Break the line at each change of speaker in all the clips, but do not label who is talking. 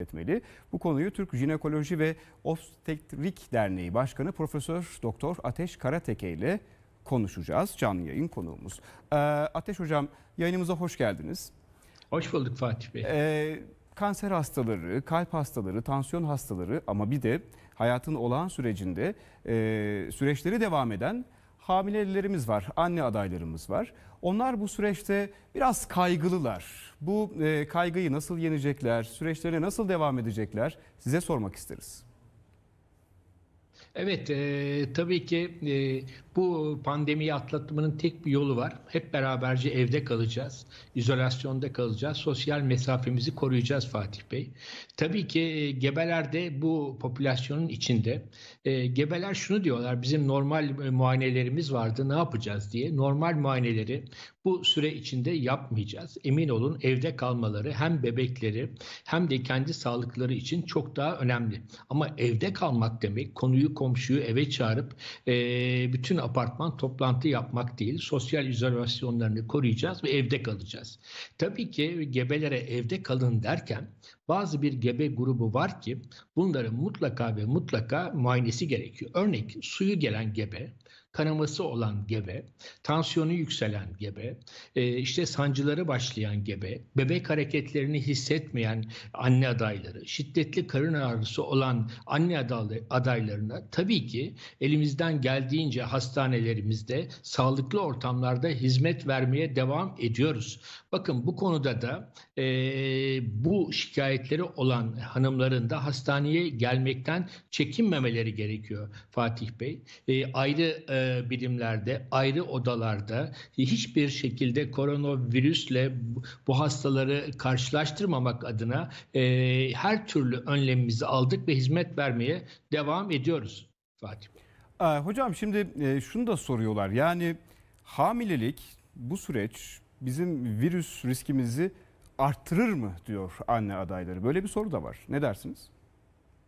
etmeli. Bu konuyu Türk Jinekoloji ve Obstetrik Derneği Başkanı Profesör Doktor Ateş Karateke ile konuşacağız. Canlı yayın konuğumuz. Ee, Ateş Hocam yayınımıza hoş geldiniz. Hoş bulduk Fatih Bey. Ee, kanser hastaları, kalp hastaları, tansiyon hastaları ama bir de hayatın olağan sürecinde e, süreçleri devam eden hamilelerimiz var, anne adaylarımız var. Onlar bu süreçte biraz kaygılılar. Bu e, kaygıyı nasıl yenecekler, süreçlerine nasıl devam edecekler size sormak isteriz.
Evet, e, tabii ki e, bu pandemiyi atlatmanın tek bir yolu var. Hep beraberce evde kalacağız, izolasyonda kalacağız, sosyal mesafemizi koruyacağız Fatih Bey. Tabii ki e, gebeler de bu popülasyonun içinde. E, gebeler şunu diyorlar, bizim normal e, muayenelerimiz vardı, ne yapacağız diye. Normal muayeneleri bu süre içinde yapmayacağız. Emin olun evde kalmaları hem bebekleri hem de kendi sağlıkları için çok daha önemli. Ama evde kalmak demek konuyu komşuyu eve çağırıp e, bütün apartman toplantı yapmak değil. Sosyal izolasyonlarını koruyacağız ve evde kalacağız. Tabii ki gebelere evde kalın derken bazı bir gebe grubu var ki bunların mutlaka ve mutlaka muayenesi gerekiyor. Örnek suyu gelen gebe kanaması olan gebe, tansiyonu yükselen gebe, e, işte sancıları başlayan gebe, bebek hareketlerini hissetmeyen anne adayları, şiddetli karın ağrısı olan anne adaylarına tabii ki elimizden geldiğince hastanelerimizde sağlıklı ortamlarda hizmet vermeye devam ediyoruz. Bakın bu konuda da e, bu şikayetleri olan hanımların da hastaneye gelmekten çekinmemeleri gerekiyor Fatih Bey. E, ayrı e, birimlerde, ayrı odalarda hiçbir şekilde koronavirüsle bu hastaları karşılaştırmamak adına e, her türlü önlemimizi aldık ve hizmet vermeye devam ediyoruz
Fatih Bey. hocam şimdi e, şunu da soruyorlar. Yani hamilelik bu süreç bizim virüs riskimizi arttırır mı diyor anne adayları. Böyle bir soru da var. Ne dersiniz?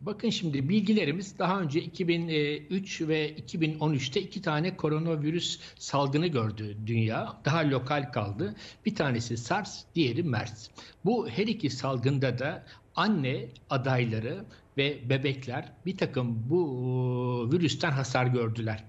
Bakın şimdi bilgilerimiz daha önce 2003 ve 2013'te iki tane koronavirüs salgını gördü dünya. Daha lokal kaldı. Bir tanesi SARS, diğeri MERS. Bu her iki salgında da anne adayları ve bebekler bir takım bu e, virüsten hasar gördüler.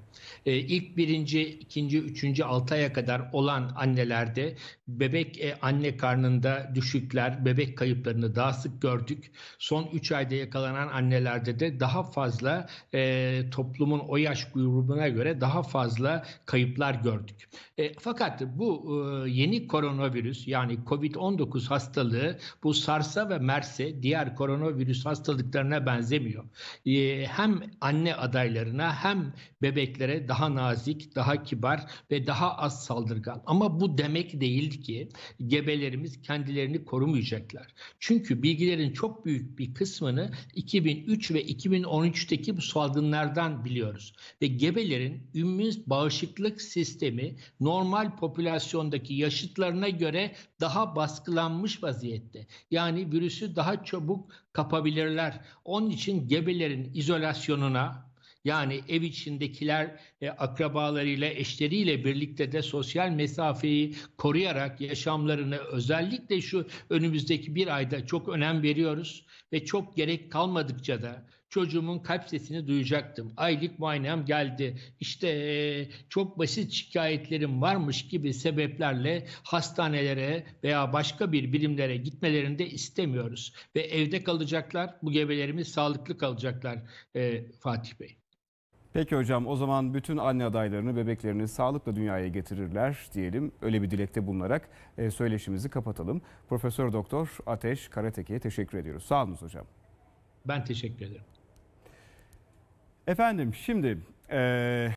E, ilk birinci, ikinci, üçüncü, altı aya kadar olan annelerde bebek e, anne karnında düşükler, bebek kayıplarını daha sık gördük. Son üç ayda yakalanan annelerde de daha fazla e, toplumun o yaş grubuna göre daha fazla kayıplar gördük. E, fakat bu e, yeni koronavirüs yani COVID-19 hastalığı bu sarsa ve merse diğer koronavirüs hastalıklarına benzemiyor. E, hem anne adaylarına hem bebeklere daha nazik, daha kibar ve daha az saldırgan. Ama bu demek değil ki gebelerimiz kendilerini korumayacaklar. Çünkü bilgilerin çok büyük bir kısmını 2003 ve 2013'teki bu salgınlardan biliyoruz. Ve gebelerin ümmün bağışıklık sistemi normal popülasyondaki yaşıtlarına göre daha baskılanmış vaziyette. Yani virüsü daha çabuk kapabilirler. Onun için gebelerin izolasyonuna yani ev içindekiler e, akrabalarıyla, eşleriyle birlikte de sosyal mesafeyi koruyarak yaşamlarını özellikle şu önümüzdeki bir ayda çok önem veriyoruz ve çok gerek kalmadıkça da çocuğumun kalp sesini duyacaktım. Aylık muayenem geldi. İşte e, çok basit şikayetlerim varmış gibi sebeplerle hastanelere veya başka bir birimlere gitmelerini de istemiyoruz. Ve evde kalacaklar. Bu gebelerimiz sağlıklı kalacaklar e, Fatih Bey.
Peki hocam o zaman bütün anne adaylarını bebeklerini sağlıkla dünyaya getirirler diyelim. Öyle bir dilekte bulunarak e, söyleşimizi kapatalım. Profesör Doktor Ateş Karateke'ye teşekkür ediyoruz. Sağ hocam.
Ben teşekkür ederim.
Efendim şimdi...
E,